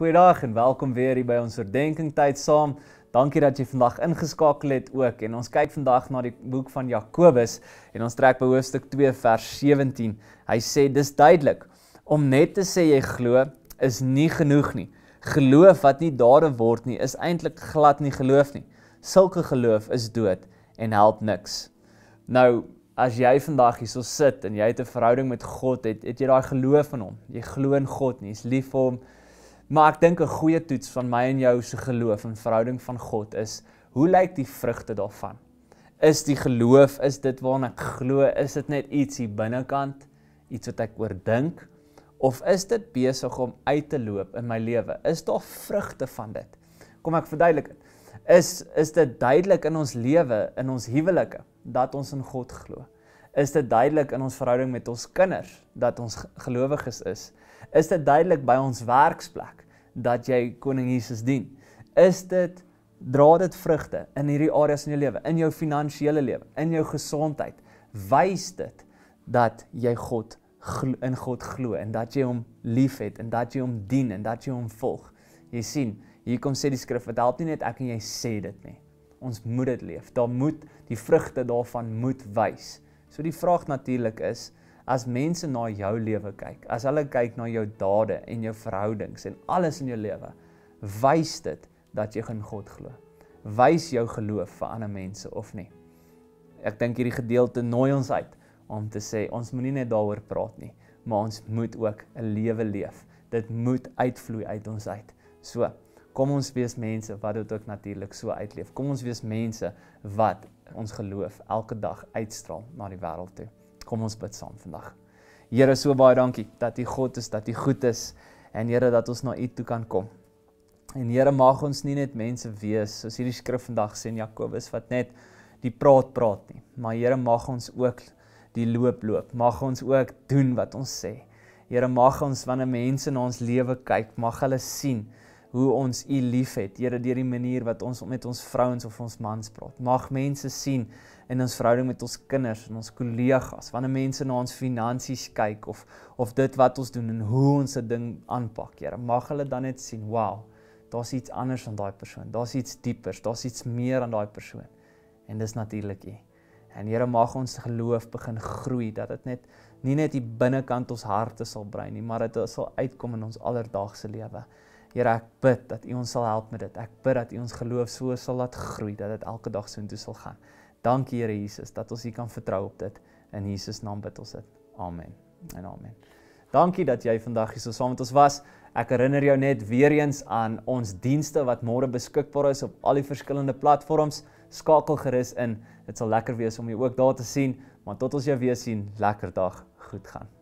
Goeiedag en welkom weer hier by ons oordeenking tyd saam. Dankie dat jy vandag ingeskakel het ook en ons kyk vandag na die boek van Jakobus en ons trek by hoofstuk 2 vers 17. Hy sê dis duidelik om net te sê jy glo is nie genoeg nie. Geloof wat nie dade word nie is eintlik glad nie geloof nie. Sulke geloof is dood en help niks. Nou As jy vandag hierso sit en jy het 'n verhouding met God, het het jy daai geloof in hom. Jy glo in God, jy's lief vir hom, Maar ek dink 'n goeie toets van my en jou se geloof en verhouding van God is hoe lyk die vrugte daarvan? Is die geloof is dit waarna ek glo, is dit net iets hier binnekant, iets wat ek oordink of is dit besig om uit te loop in my lewe? Is daar vrugte van dit? Kom ek verduidelik dit. Is is dit duidelik in ons lewe, in ons huwelike dat ons in God glo? Is dit duidelik in ons verhouding met ons kinders dat ons gelowiges is? is is dit duidelik by ons werksplek dat jy koning Jesus dien. Is dit dra dit vrugte in hierdie areas in jou lewe, in jou finansiële lewe, in jou gesondheid, wys dit dat jy God in God glo en dat jy hom liefhet en dat jy hom dien en dat jy hom volg. Jy sien, hier kom sê die skrif, dit help nie net ek en jy sê dit nie. Ons moet dit leef. Daar moet die vrugte daarvan moet wys. So die vraag natuurlik is, as mense na jou lewe kyk, as hulle kyk na jou dade en jou verhoudings en alles in jou lewe, wys dit dat jy in God glo. Wys jou geloof vir ander mense of nie. Ek dink hierdie gedeelte nooi ons uit om te sê ons moenie net daaroor praat nie, maar ons moet ook 'n lewe leef. Dit moet uitvloei uit ons uit. So, kom ons wees mense wat dit ook natuurlik so uitleef. Kom ons wees mense wat ons geloof elke dag uitstraal na die wêreld toe. Kom ons bid saam vandag. Here, so baie dankie dat U God is, dat U goed is en Here dat ons na U toe kan kom. En Here, mag ons nie net mense wees soos hierdie skrif vandag sê in Jakobus wat net die praat praat nie, maar Here mag ons ook die loop loop. Mag ons ook doen wat ons sê. Here mag ons wanneer mense na ons lewe kyk, mag hulle sien hoe ons U liefhet, Here, deur die manier wat ons met ons vrouens of ons mans praat. Mag mense sien in ons verhouding met ons kinders en ons kollegas, wanneer mense na ons finansies kyk of of dit wat ons doen en hoe ons 'n ding aanpak, Here, mag hulle dan net sien, wow, daar's iets anders aan daai persoon. Daar's iets diepers, daar's iets meer aan daai persoon. En dis natuurlik U. En Here, mag ons geloof begin groei dat dit net nie net die binnekant ons harte sal brei nie, maar dit sal uitkom in ons alledaagse lewe. Here, ek bid dat U ons sal help met dit. Ek bid dat U ons geloof so sal laat groei dat dit elke dag so intoe sal gaan. Dankie Here Jesus dat ons U kan vertrou op dit. In Jesus naam bid ons dit. Amen. En amen. Dankie dat jy vandag hier so saam met ons was. Ek herinner jou net weer eens aan ons dienste wat môre beskikbaar is op al die verskillende platforms. Skakel gerus in. Dit sal lekker wees om jou ook daar te sien. Maar tot ons jou weer sien, lekker dag. Goed gaan.